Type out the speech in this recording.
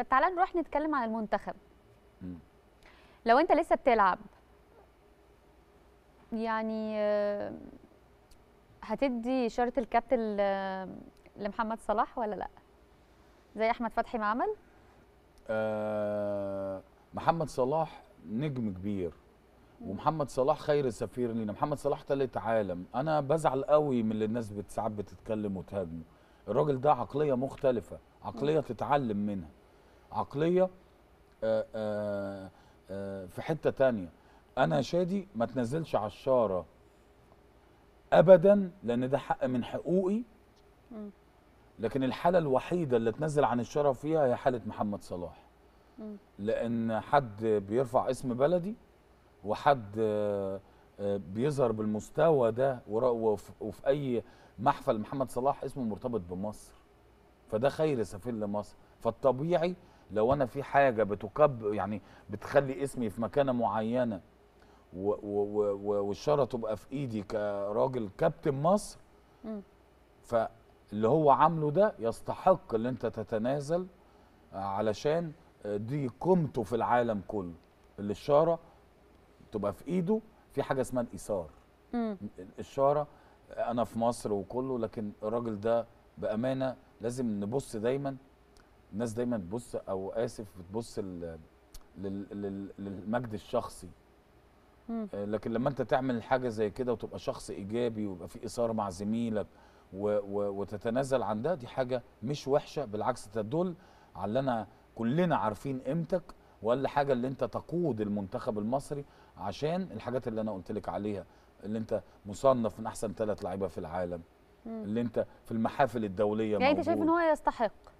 طب تعالى نروح نتكلم عن المنتخب لو انت لسه بتلعب يعني آه، هتدي اشاره الكابتن لمحمد صلاح ولا لا زي احمد فتحي ما عمل أه محمد صلاح نجم كبير ومحمد صلاح خير السفير لينا محمد صلاح ثالث عالم انا بزعل قوي من اللي الناس ساعات بتتكلم وتهاجمه الراجل ده عقليه مختلفه عقليه تتعلم منها عقليه آه، آه، آه، في حته تانية انا يا شادي ما تنزلش الشارة ابدا لان ده حق من حقوقي لكن الحاله الوحيده اللي تنزل عن الشارة فيها هي حاله محمد صلاح لان حد بيرفع اسم بلدي وحد بيظهر بالمستوى ده وفي اي محفل محمد صلاح اسمه مرتبط بمصر فده خير سفير لمصر فالطبيعي لو انا في حاجه بتكب يعني بتخلي اسمي في مكانه معينه والشاره تبقى في ايدي كراجل كابتن مصر فاللي هو عامله ده يستحق ان انت تتنازل آه، علشان آه، دي قيمته في العالم كله اللي الشاره تبقى في ايده في حاجه اسمها الايثار الشاره آه، انا في مصر وكله لكن الراجل ده بامانه لازم نبص دايما الناس دايما بتبص او اسف بتبص لل... لل... للمجد الشخصي مم. آه، لكن لما انت تعمل حاجه زي كده وتبقى شخص ايجابي ويبقى في اثاره مع زميلك و... و... وتتنازل عن ده دي حاجه مش وحشه بالعكس تدل على اللي انا كلنا عارفين قيمتك ولا حاجه اللي انت تقود المنتخب المصري عشان الحاجات اللي انا قلت لك عليها اللي انت مصنف من احسن ثلاث لعيبه في العالم مم. اللي انت في المحافل الدوليه يعني موجود. انت شايف ان هو يستحق